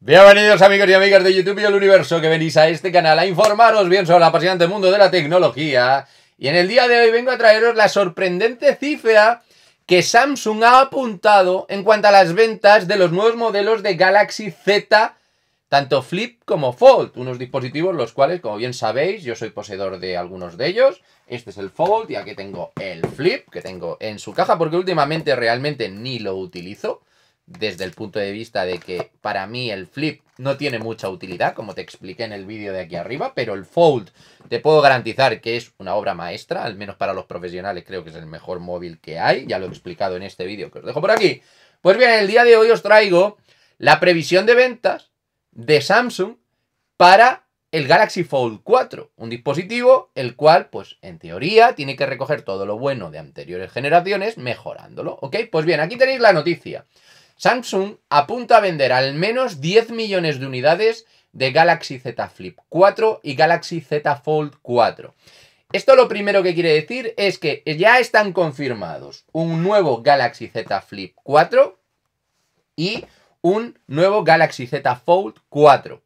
Bienvenidos amigos y amigas de YouTube y el universo que venís a este canal a informaros bien sobre el apasionante mundo de la tecnología. Y en el día de hoy vengo a traeros la sorprendente cifra que Samsung ha apuntado en cuanto a las ventas de los nuevos modelos de Galaxy Z, tanto Flip como Fold, unos dispositivos los cuales, como bien sabéis, yo soy poseedor de algunos de ellos. Este es el Fold y aquí tengo el Flip que tengo en su caja porque últimamente realmente ni lo utilizo desde el punto de vista de que para mí el flip no tiene mucha utilidad, como te expliqué en el vídeo de aquí arriba, pero el fold te puedo garantizar que es una obra maestra, al menos para los profesionales creo que es el mejor móvil que hay, ya lo he explicado en este vídeo que os dejo por aquí. Pues bien, el día de hoy os traigo la previsión de ventas de Samsung para el Galaxy Fold 4, un dispositivo el cual, pues en teoría, tiene que recoger todo lo bueno de anteriores generaciones mejorándolo, ¿ok? Pues bien, aquí tenéis la noticia. Samsung apunta a vender al menos 10 millones de unidades de Galaxy Z Flip 4 y Galaxy Z Fold 4. Esto lo primero que quiere decir es que ya están confirmados un nuevo Galaxy Z Flip 4 y un nuevo Galaxy Z Fold 4.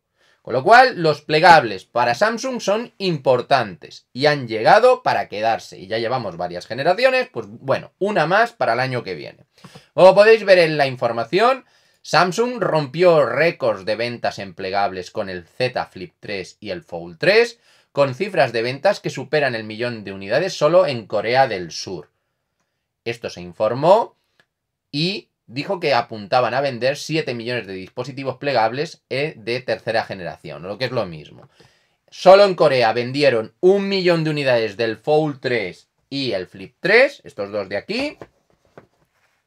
Con lo cual, los plegables para Samsung son importantes y han llegado para quedarse. Y ya llevamos varias generaciones, pues bueno, una más para el año que viene. Como podéis ver en la información, Samsung rompió récords de ventas en plegables con el Z Flip 3 y el Fold 3, con cifras de ventas que superan el millón de unidades solo en Corea del Sur. Esto se informó y dijo que apuntaban a vender 7 millones de dispositivos plegables eh, de tercera generación, lo que es lo mismo. Solo en Corea vendieron un millón de unidades del Fold 3 y el Flip 3, estos dos de aquí.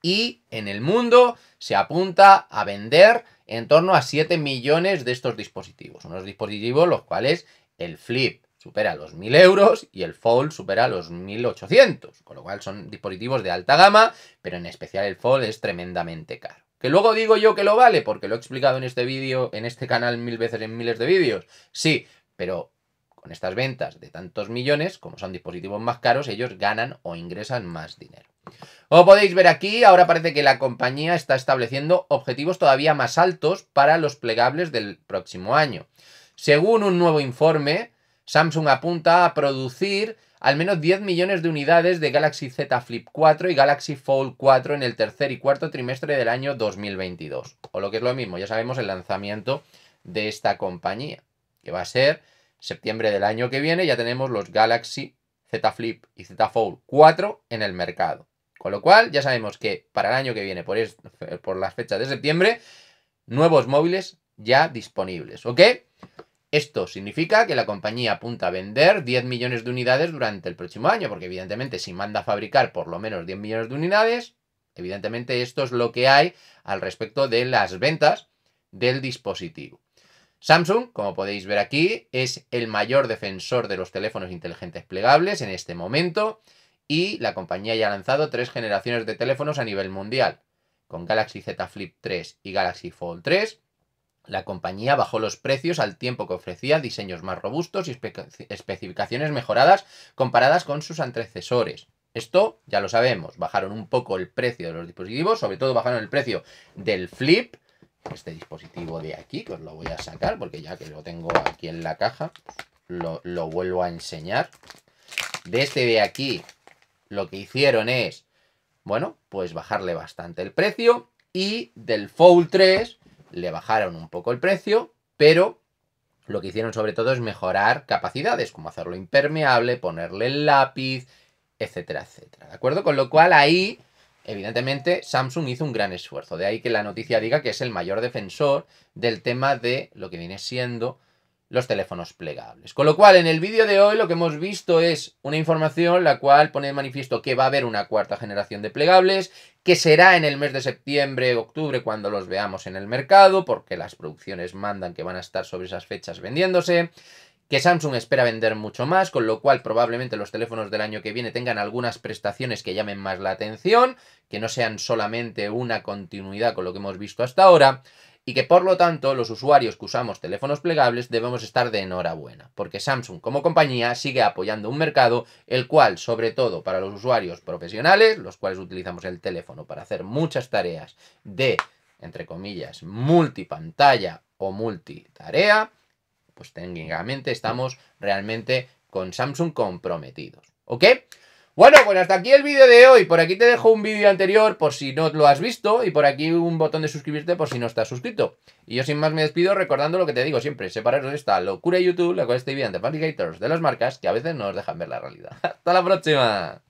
Y en el mundo se apunta a vender en torno a 7 millones de estos dispositivos. Unos dispositivos los cuales el Flip supera los 1000 euros y el Fold supera los 1800, con lo cual son dispositivos de alta gama, pero en especial el Fold es tremendamente caro. Que luego digo yo que lo vale, porque lo he explicado en este vídeo, en este canal mil veces en miles de vídeos. Sí, pero con estas ventas de tantos millones, como son dispositivos más caros, ellos ganan o ingresan más dinero. Como podéis ver aquí, ahora parece que la compañía está estableciendo objetivos todavía más altos para los plegables del próximo año. Según un nuevo informe, Samsung apunta a producir al menos 10 millones de unidades de Galaxy Z Flip 4 y Galaxy Fold 4 en el tercer y cuarto trimestre del año 2022. O lo que es lo mismo, ya sabemos el lanzamiento de esta compañía, que va a ser septiembre del año que viene, ya tenemos los Galaxy Z Flip y Z Fold 4 en el mercado. Con lo cual, ya sabemos que para el año que viene, por, es, por las fechas de septiembre, nuevos móviles ya disponibles, ¿ok? Esto significa que la compañía apunta a vender 10 millones de unidades durante el próximo año, porque evidentemente si manda a fabricar por lo menos 10 millones de unidades, evidentemente esto es lo que hay al respecto de las ventas del dispositivo. Samsung, como podéis ver aquí, es el mayor defensor de los teléfonos inteligentes plegables en este momento y la compañía ya ha lanzado tres generaciones de teléfonos a nivel mundial, con Galaxy Z Flip 3 y Galaxy Fold 3, la compañía bajó los precios al tiempo que ofrecía diseños más robustos y especificaciones mejoradas comparadas con sus antecesores. Esto ya lo sabemos, bajaron un poco el precio de los dispositivos, sobre todo bajaron el precio del flip, este dispositivo de aquí, que os lo voy a sacar porque ya que lo tengo aquí en la caja, lo, lo vuelvo a enseñar. De este de aquí, lo que hicieron es, bueno, pues bajarle bastante el precio y del Fold 3 le bajaron un poco el precio, pero lo que hicieron sobre todo es mejorar capacidades, como hacerlo impermeable, ponerle el lápiz, etcétera, etcétera. ¿De acuerdo? Con lo cual ahí, evidentemente, Samsung hizo un gran esfuerzo. De ahí que la noticia diga que es el mayor defensor del tema de lo que viene siendo los teléfonos plegables. Con lo cual, en el vídeo de hoy lo que hemos visto es una información la cual pone de manifiesto que va a haber una cuarta generación de plegables, que será en el mes de septiembre, octubre, cuando los veamos en el mercado, porque las producciones mandan que van a estar sobre esas fechas vendiéndose, que Samsung espera vender mucho más, con lo cual probablemente los teléfonos del año que viene tengan algunas prestaciones que llamen más la atención, que no sean solamente una continuidad con lo que hemos visto hasta ahora, y que por lo tanto los usuarios que usamos teléfonos plegables debemos estar de enhorabuena, porque Samsung como compañía sigue apoyando un mercado el cual, sobre todo para los usuarios profesionales, los cuales utilizamos el teléfono para hacer muchas tareas de, entre comillas, multipantalla o multitarea, pues técnicamente estamos realmente con Samsung comprometidos. ¿Ok? Bueno, pues hasta aquí el vídeo de hoy. Por aquí te dejo un vídeo anterior por si no lo has visto y por aquí un botón de suscribirte por si no estás suscrito. Y yo sin más me despido recordando lo que te digo siempre, separaros esta locura de YouTube, la cual estoy viendo de de las marcas que a veces no nos dejan ver la realidad. ¡Hasta la próxima!